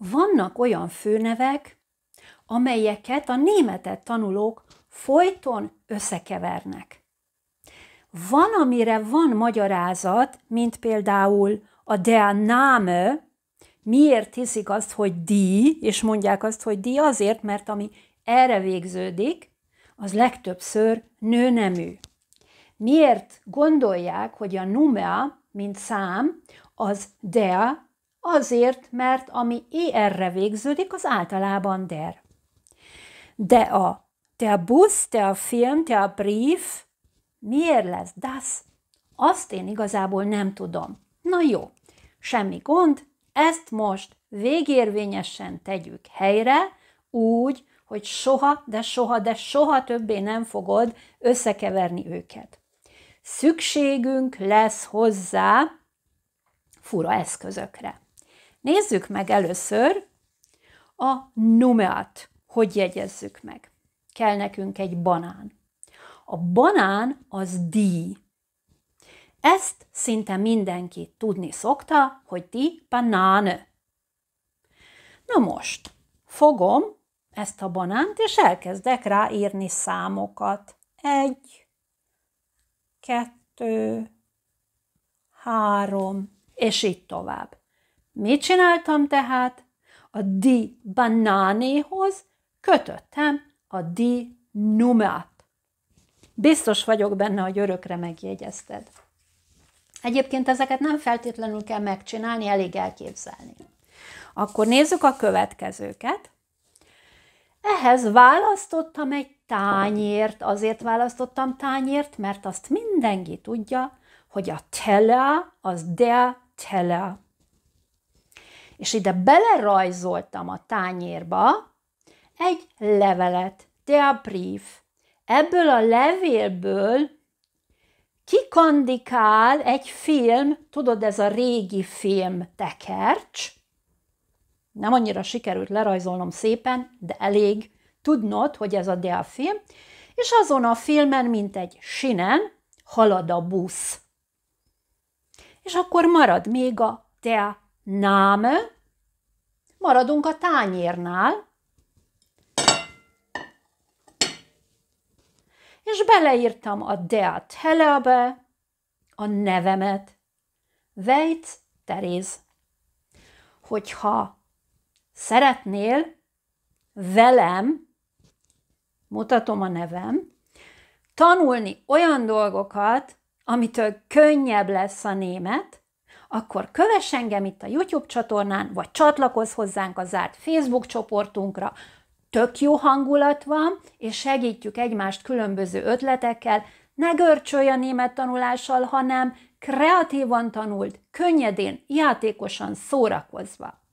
Vannak olyan főnevek, amelyeket a németet tanulók folyton összekevernek. Van, amire van magyarázat, mint például a der Name, miért hiszik azt, hogy di, és mondják azt, hogy di azért, mert ami erre végződik, az legtöbbször nőnemű. Miért gondolják, hogy a numea, mint szám, az dea, Azért, mert ami ER-re végződik, az általában der. De a te a busz, te a Film, te a Brief miért lesz das? Azt én igazából nem tudom. Na jó, semmi gond, ezt most végérvényesen tegyük helyre, úgy, hogy soha, de soha, de soha többé nem fogod összekeverni őket. Szükségünk lesz hozzá fura eszközökre. Nézzük meg először a numeát, hogy jegyezzük meg. Kell nekünk egy banán. A banán az di. Ezt szinte mindenki tudni szokta, hogy di banane. Na most, fogom ezt a banánt, és elkezdek ráírni számokat. Egy, kettő, három, és így tovább. Mit csináltam tehát? A di banánéhoz kötöttem a di numát. Biztos vagyok benne, hogy örökre megjegyezted. Egyébként ezeket nem feltétlenül kell megcsinálni, elég elképzelni. Akkor nézzük a következőket. Ehhez választottam egy tányért, azért választottam tányért, mert azt mindenki tudja, hogy a tele az de tele. És ide belerajzoltam a tányérba egy levelet, de a brief. Ebből a levélből kikandikál egy film, tudod, ez a régi film tekercs. Nem annyira sikerült lerajzolnom szépen, de elég tudnod, hogy ez a Dea film, és azon a filmen, mint egy sinen, halad a busz. És akkor marad még a Dea name Maradunk a tányérnál, és beleírtam a Deat Heleabe, a nevemet, Vejt Teréz. Hogyha szeretnél velem, mutatom a nevem, tanulni olyan dolgokat, amitől könnyebb lesz a német, akkor kövess engem itt a YouTube csatornán, vagy csatlakozz hozzánk a zárt Facebook csoportunkra. Tök jó hangulat van, és segítjük egymást különböző ötletekkel, ne görcsölj a német tanulással, hanem kreatívan tanult, könnyedén, játékosan szórakozva.